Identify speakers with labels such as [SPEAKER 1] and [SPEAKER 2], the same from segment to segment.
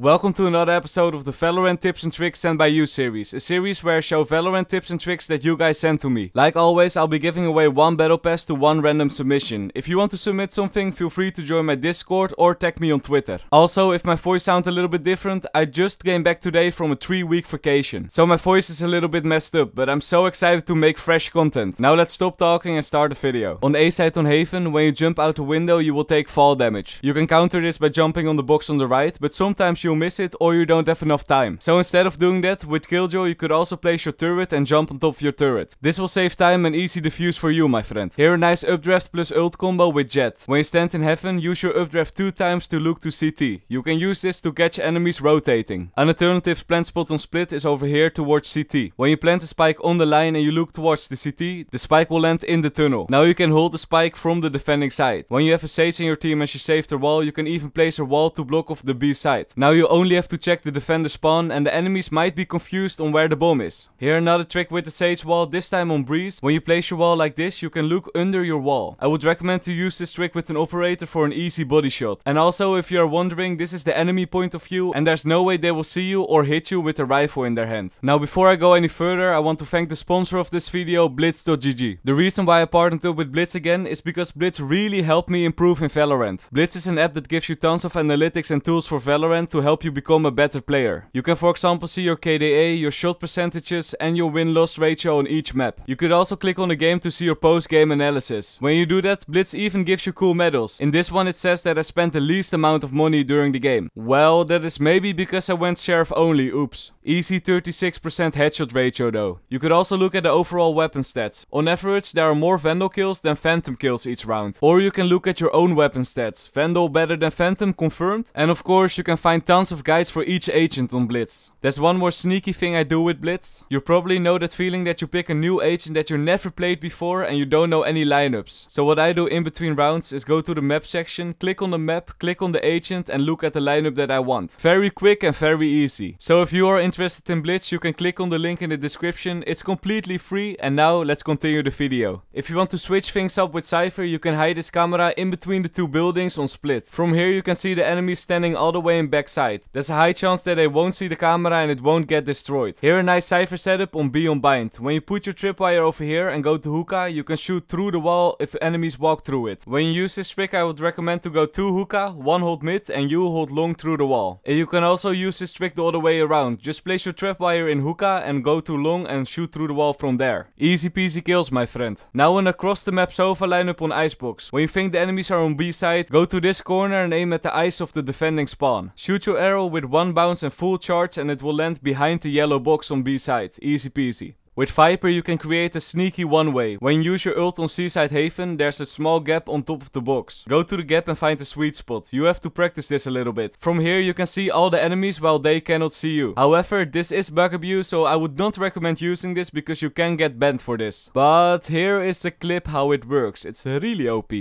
[SPEAKER 1] Welcome to another episode of the Valorant Tips and Tricks Sent by You series, a series where I show Valorant tips and tricks that you guys send to me. Like always, I'll be giving away one battle pass to one random submission. If you want to submit something, feel free to join my Discord or tag me on Twitter. Also, if my voice sounds a little bit different, I just came back today from a 3 week vacation. So my voice is a little bit messed up, but I'm so excited to make fresh content. Now let's stop talking and start the video. On A-side on Haven, when you jump out the window you will take fall damage. You can counter this by jumping on the box on the right, but sometimes you you'll miss it or you don't have enough time. So instead of doing that, with Killjoy you could also place your turret and jump on top of your turret. This will save time and easy defuse for you my friend. Here a nice updraft plus ult combo with Jet. When you stand in heaven, use your updraft 2 times to look to CT. You can use this to catch enemies rotating. An alternative plant spot on split is over here towards CT. When you plant a spike on the line and you look towards the CT, the spike will land in the tunnel. Now you can hold the spike from the defending side. When you have a Sage in your team and she saved her wall, you can even place her wall to block off the B side. Now you you only have to check the defender spawn and the enemies might be confused on where the bomb is. Here another trick with the sage wall, this time on breeze. When you place your wall like this, you can look under your wall. I would recommend to use this trick with an operator for an easy body shot. And also if you are wondering, this is the enemy point of view and there's no way they will see you or hit you with a rifle in their hand. Now before I go any further, I want to thank the sponsor of this video, Blitz.gg. The reason why I partnered up with Blitz again is because Blitz really helped me improve in Valorant. Blitz is an app that gives you tons of analytics and tools for Valorant to help you become a better player. You can for example see your KDA, your shot percentages and your win-loss ratio on each map. You could also click on the game to see your post-game analysis. When you do that, Blitz even gives you cool medals. In this one it says that I spent the least amount of money during the game. Well, that is maybe because I went Sheriff only, oops. Easy 36% headshot ratio though. You could also look at the overall weapon stats. On average there are more Vandal kills than Phantom kills each round. Or you can look at your own weapon stats. Vandal better than Phantom, confirmed. And of course you can find tons of guides for each agent on Blitz. There's one more sneaky thing I do with Blitz. You probably know that feeling that you pick a new agent that you never played before and you don't know any lineups. So what I do in between rounds is go to the map section, click on the map, click on the agent and look at the lineup that I want. Very quick and very easy. So if you are interested in Blitz, you can click on the link in the description. It's completely free and now let's continue the video. If you want to switch things up with Cypher, you can hide his camera in between the two buildings on Split. From here you can see the enemy standing all the way in backside there's a high chance that they won't see the camera and it won't get destroyed. Here a nice cipher setup on Beyond Bind. When you put your tripwire over here and go to hookah, you can shoot through the wall if enemies walk through it. When you use this trick I would recommend to go 2 hookah, 1 hold mid and you hold long through the wall. And you can also use this trick the other way around. Just place your tripwire in hookah and go to long and shoot through the wall from there. Easy peasy kills my friend. Now an across the map line lineup on Icebox. When you think the enemies are on B side, go to this corner and aim at the ice of the defending spawn. Shoot your arrow with one bounce and full charge and it will land behind the yellow box on B side. Easy peasy. With Viper you can create a sneaky one way. When you use your ult on Seaside Haven, there's a small gap on top of the box. Go to the gap and find the sweet spot. You have to practice this a little bit. From here you can see all the enemies while they cannot see you. However, this is bug abuse so I would not recommend using this because you can get banned for this. But here is the clip how it works. It's really OP.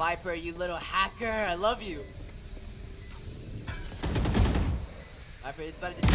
[SPEAKER 1] Viper, you little hacker. I love you. Viper, it's about to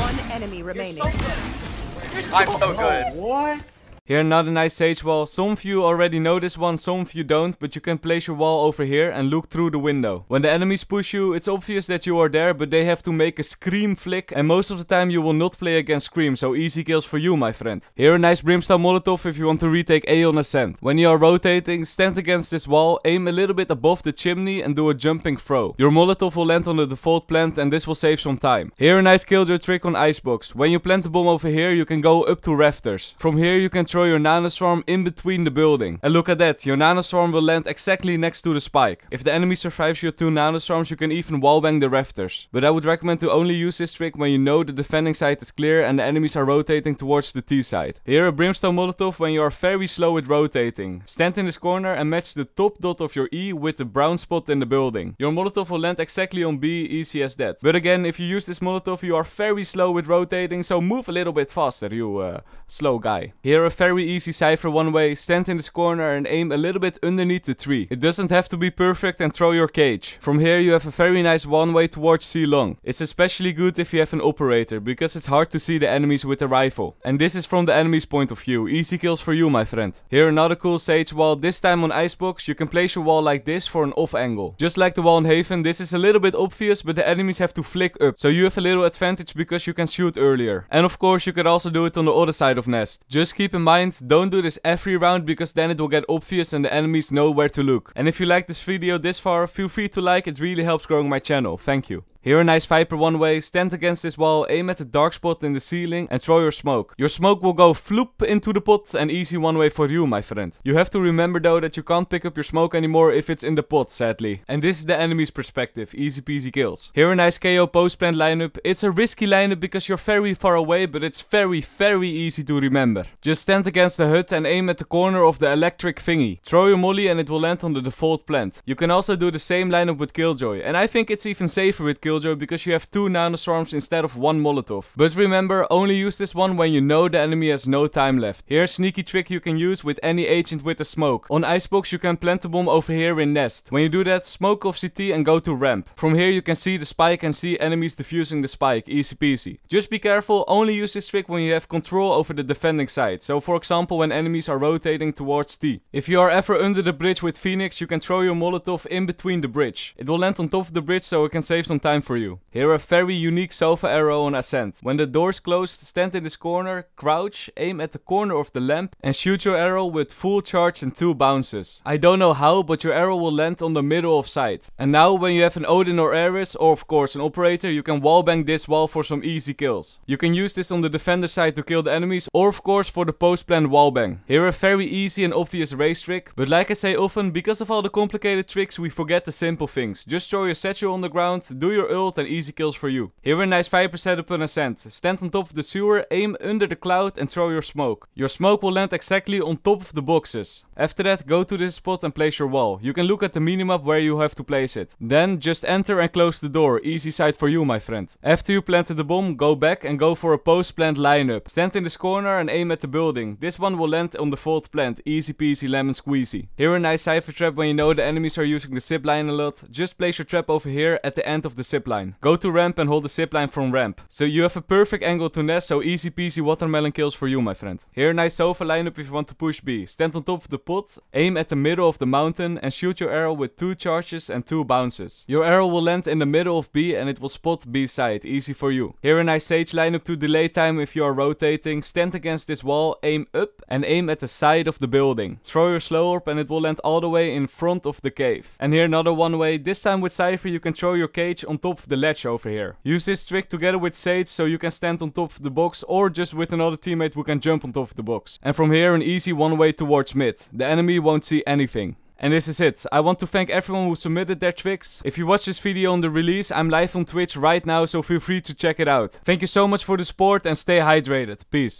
[SPEAKER 1] One enemy remaining. You're so good. You're so I'm so good. what? Here another nice sage wall. Some of you already know this one, some of you don't, but you can place your wall over here and look through the window. When the enemies push you, it's obvious that you are there, but they have to make a scream flick and most of the time you will not play against scream, so easy kills for you my friend. Here a nice brimstone molotov if you want to retake on Ascent. When you are rotating, stand against this wall, aim a little bit above the chimney and do a jumping throw. Your molotov will land on the default plant and this will save some time. Here a nice killjoy trick on icebox. When you plant the bomb over here, you can go up to rafters. From here you can throw your nanoswarm in between the building. And look at that, your nanoswarm will land exactly next to the spike. If the enemy survives your two swarms, you can even wallbang the rafters. But I would recommend to only use this trick when you know the defending side is clear and the enemies are rotating towards the T side. Here a brimstone molotov when you are very slow with rotating. Stand in this corner and match the top dot of your E with the brown spot in the building. Your molotov will land exactly on B, easy as that. But again, if you use this molotov, you are very slow with rotating, so move a little bit faster, you uh, slow guy. Here a very easy cipher one way, stand in this corner and aim a little bit underneath the tree. It doesn't have to be perfect and throw your cage. From here you have a very nice one way towards C long. It's especially good if you have an operator, because it's hard to see the enemies with a rifle. And this is from the enemy's point of view, easy kills for you my friend. Here another cool sage wall, this time on Icebox, you can place your wall like this for an off angle. Just like the wall in Haven, this is a little bit obvious, but the enemies have to flick up, so you have a little advantage because you can shoot earlier. And of course you could also do it on the other side of nest. Just keep in mind mind, don't do this every round because then it will get obvious and the enemies know where to look. And if you like this video this far, feel free to like, it really helps growing my channel, thank you. Here a nice Viper one way, stand against this wall, aim at the dark spot in the ceiling and throw your smoke. Your smoke will go floop into the pot and easy one way for you my friend. You have to remember though that you can't pick up your smoke anymore if it's in the pot sadly. And this is the enemy's perspective, easy peasy kills. Here a nice KO post plant lineup. It's a risky lineup because you're very far away but it's very very easy to remember. Just stand against the hut and aim at the corner of the electric thingy. Throw your molly and it will land on the default plant. You can also do the same lineup with Killjoy and I think it's even safer with Killjoy Killjoy because you have two nanoswarms instead of one Molotov. But remember, only use this one when you know the enemy has no time left. Here's sneaky trick you can use with any agent with a smoke. On Icebox you can plant the bomb over here in Nest. When you do that, smoke off CT and go to ramp. From here you can see the spike and see enemies defusing the spike, easy peasy. Just be careful, only use this trick when you have control over the defending side. So for example when enemies are rotating towards T. If you are ever under the bridge with Phoenix, you can throw your Molotov in between the bridge. It will land on top of the bridge so it can save some time for you. Here a very unique sofa arrow on ascent. When the door's closed, stand in this corner, crouch, aim at the corner of the lamp and shoot your arrow with full charge and two bounces. I don't know how, but your arrow will land on the middle of sight. And now when you have an Odin or Ares, or of course an operator, you can wallbang this wall for some easy kills. You can use this on the defender side to kill the enemies, or of course for the post-planned wallbang. Here a very easy and obvious race trick, but like I say often, because of all the complicated tricks we forget the simple things. Just throw your satchel on the ground, do your your ult and easy kills for you. Here a nice 5% upon ascent. Stand on top of the sewer, aim under the cloud and throw your smoke. Your smoke will land exactly on top of the boxes. After that go to this spot and place your wall. You can look at the minimap where you have to place it. Then just enter and close the door, easy side for you my friend. After you planted the bomb, go back and go for a post plant lineup. Stand in this corner and aim at the building. This one will land on the fourth plant, easy peasy lemon squeezy. Here a nice cypher trap when you know the enemies are using the zip line a lot. Just place your trap over here at the end of the zip zipline. Go to ramp and hold the zipline from ramp. So you have a perfect angle to nest, so easy peasy watermelon kills for you, my friend. Here, a nice sofa lineup if you want to push B. Stand on top of the pot, aim at the middle of the mountain, and shoot your arrow with two charges and two bounces. Your arrow will land in the middle of B and it will spot B side, easy for you. Here, a nice sage lineup to delay time if you are rotating. Stand against this wall, aim up, and aim at the side of the building. Throw your slow orb and it will land all the way in front of the cave. And here another one way, this time with Cypher you can throw your cage on top top of the ledge over here. Use this trick together with Sage so you can stand on top of the box or just with another teammate who can jump on top of the box. And from here an easy one way towards mid. The enemy won't see anything. And this is it. I want to thank everyone who submitted their tricks. If you watch this video on the release, I'm live on Twitch right now, so feel free to check it out. Thank you so much for the support and stay hydrated. Peace.